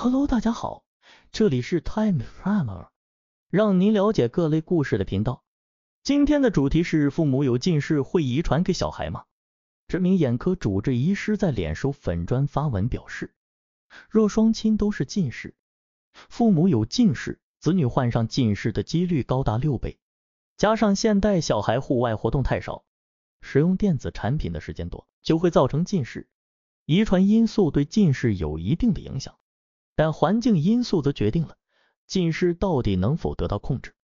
Hello，大家好，这里是 Time Frame，让您了解各类故事的频道。今天的主题是父母有近视会遗传给小孩吗？知名眼科主治医师在脸书粉砖发文表示，若双亲都是近视，父母有近视，子女患上近视的几率高达六倍。加上现代小孩户外活动太少，使用电子产品的时间多，就会造成近视。遗传因素对近视有一定的影响。但环境因素则决定了近视到底能否得到控制。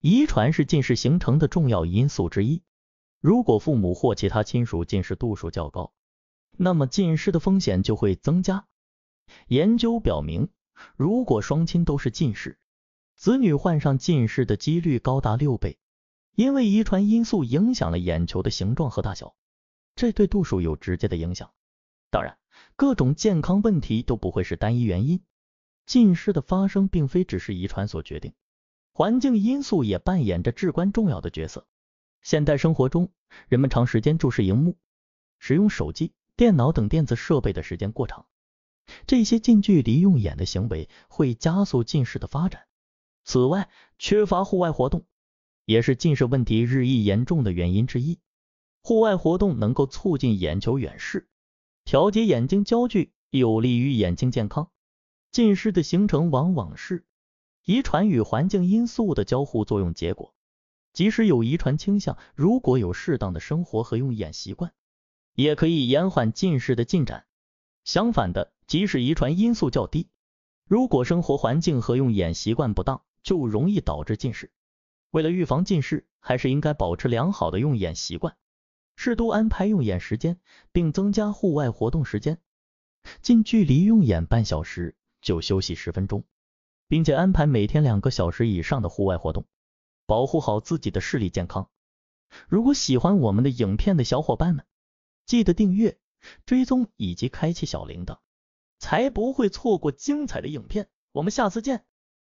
遗传是近视形成的重要因素之一。如果父母或其他亲属近视度数较高，那么近视的风险就会增加。研究表明，如果双亲都是近视，子女患上近视的几率高达六倍。因为遗传因素影响了眼球的形状和大小，这对度数有直接的影响。当然，各种健康问题都不会是单一原因。近视的发生并非只是遗传所决定，环境因素也扮演着至关重要的角色。现代生活中，人们长时间注视荧幕、使用手机、电脑等电子设备的时间过长，这些近距离用眼的行为会加速近视的发展。此外，缺乏户外活动也是近视问题日益严重的原因之一。户外活动能够促进眼球远视，调节眼睛焦距，有利于眼睛健康。近视的形成往往是遗传与环境因素的交互作用结果。即使有遗传倾向，如果有适当的生活和用眼习惯，也可以延缓近视的进展。相反的，即使遗传因素较低，如果生活环境和用眼习惯不当，就容易导致近视。为了预防近视，还是应该保持良好的用眼习惯，适度安排用眼时间，并增加户外活动时间，近距离用眼半小时。就休息十分钟，并且安排每天两个小时以上的户外活动，保护好自己的视力健康。如果喜欢我们的影片的小伙伴们，记得订阅、追踪以及开启小铃铛，才不会错过精彩的影片。我们下次见。